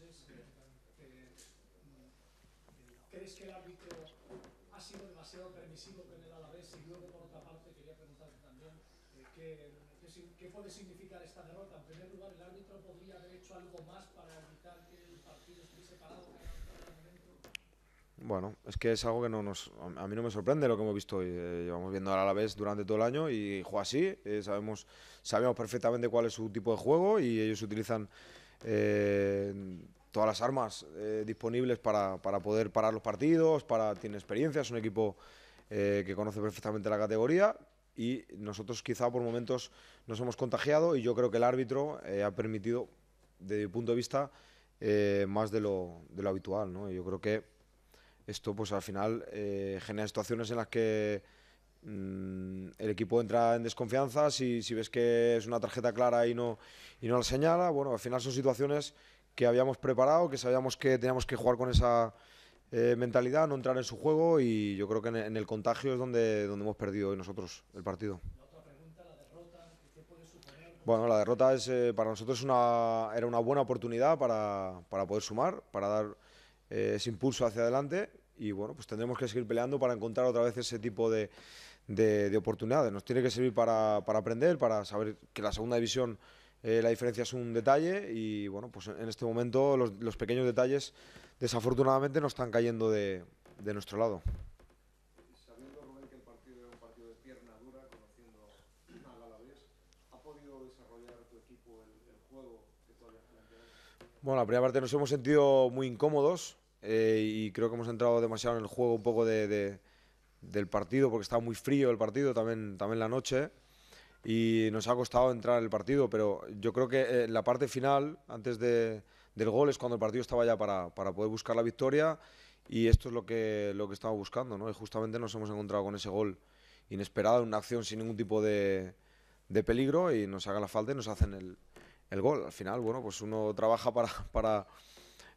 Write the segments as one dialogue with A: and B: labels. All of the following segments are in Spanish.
A: Eh, eh, ¿crees que el árbitro ha sido demasiado permisivo con el Alavés? Y luego, por otra parte, quería preguntarte también eh, ¿qué, qué, puede significar esta derrota. En primer lugar, ¿el árbitro podría haber hecho algo más para evitar que el partido estuviese parado bueno, es que es algo que no nos, a mí no me sorprende lo que hemos visto. hoy llevamos viendo al la durante todo el año y juega así. sabemos, sabemos perfectamente cuál es su tipo de juego y ellos utilizan eh, todas las armas eh, disponibles para, poder parar los partidos, para, tiene experiencia, es un equipo eh, que conoce perfectamente la categoría, y nosotros quizá por momentos nos hemos contagiado y yo creo que el árbitro ha permitido, desde mi punto de vista, más de lo, habitual. Yo creo que esto pues al final genera situaciones en las que Mm, el equipo entra en desconfianza, si, si, ves que es una tarjeta clara y no, y no la señala, bueno, al final son situaciones que habíamos preparado, que sabíamos que teníamos que jugar con esa eh, mentalidad, no entrar en su juego y yo creo que en, el contagio es donde, donde hemos perdido hoy nosotros el partido. Bueno, la derrota es, eh, para nosotros una, era una buena oportunidad para, poder sumar, para dar eh, ese impulso hacia adelante y bueno, pues tendremos que seguir peleando para encontrar otra vez ese tipo de, de, oportunidades. Nos tiene que servir para, para, aprender, para saber que la segunda división eh, la diferencia es un detalle y bueno, pues en este momento los, los pequeños detalles desafortunadamente no están cayendo de, de nuestro lado. Bueno, la primera parte nos hemos sentido muy incómodos eh, y creo que hemos entrado demasiado en el juego un poco de, de, del partido, porque estaba muy frío el partido también, también la noche, y nos ha costado entrar en el partido, pero yo creo que en eh, la parte final, antes del gol, es cuando el partido estaba ya para, poder buscar la victoria, y esto es lo que, lo que estaba buscando, ¿no? y justamente nos hemos encontrado con ese gol inesperado, una acción sin ningún tipo de, de peligro, y nos haga la falta y nos hacen el, gol. Al final, bueno, pues uno trabaja para... para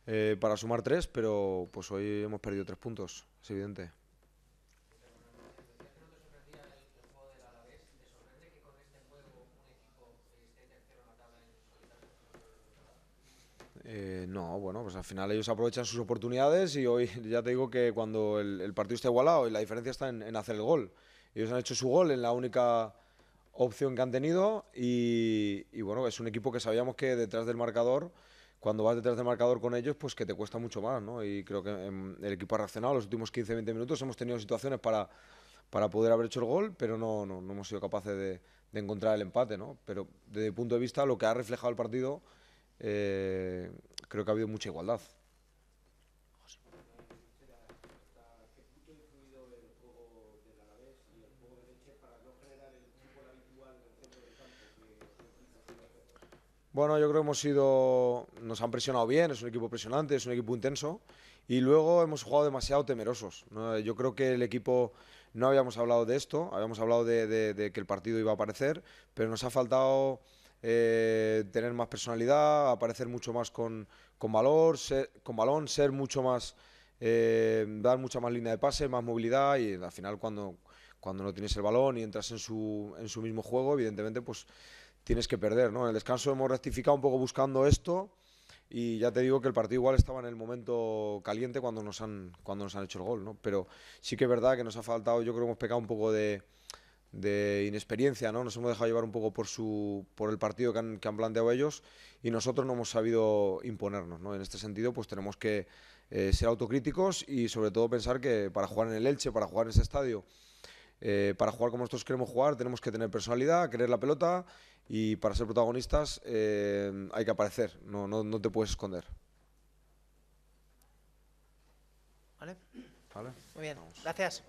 A: eh, para sumar tres, pero pues hoy hemos perdido tres puntos, es evidente. Eh, no, bueno, pues al final ellos aprovechan sus oportunidades y hoy ya te digo que cuando el, partido está igualado y la diferencia está en, hacer el gol. Ellos han hecho su gol en la única opción que han tenido y, bueno, es un equipo que sabíamos que detrás del marcador, cuando vas detrás del marcador con ellos, pues que te cuesta mucho más, ¿no? Y creo que em, el equipo ha reaccionado los últimos 15-20 minutos, hemos tenido situaciones para, para poder haber hecho el gol, pero no, no, hemos sido capaces de, encontrar el empate, ¿no? Pero desde punto de vista, lo que ha reflejado el partido eh, creo que ha habido mucha igualdad. Bueno, yo creo que hemos sido, nos han presionado bien, es un equipo presionante, es un equipo intenso y luego hemos jugado demasiado temerosos. Yo creo que el equipo, no habíamos hablado de esto, habíamos hablado de, de que el partido iba a aparecer, pero nos ha faltado eh, tener más personalidad, aparecer mucho más con, con valor, con balón, ser mucho más, eh, dar mucha más línea de pase, más movilidad y al final cuando, cuando no tienes el balón y entras en su, en su mismo juego, evidentemente pues tienes que perder. ¿no? En el descanso hemos rectificado un poco buscando esto y ya te digo que el partido igual estaba en el momento caliente cuando nos han, cuando nos han hecho el gol, ¿no? pero sí que es verdad que nos ha faltado, yo creo que hemos pecado un poco de de inexperiencia, ¿no? Nos hemos dejado llevar un poco por su por el partido que han, que han planteado ellos y nosotros no hemos sabido imponernos, ¿no? En este sentido, pues tenemos que eh, ser autocríticos y sobre todo pensar que para jugar en el Elche, para jugar en ese estadio, eh, para jugar como nosotros queremos jugar, tenemos que tener personalidad, querer la pelota y para ser protagonistas eh, hay que aparecer, no, no, no te puedes esconder. Muy bien, gracias.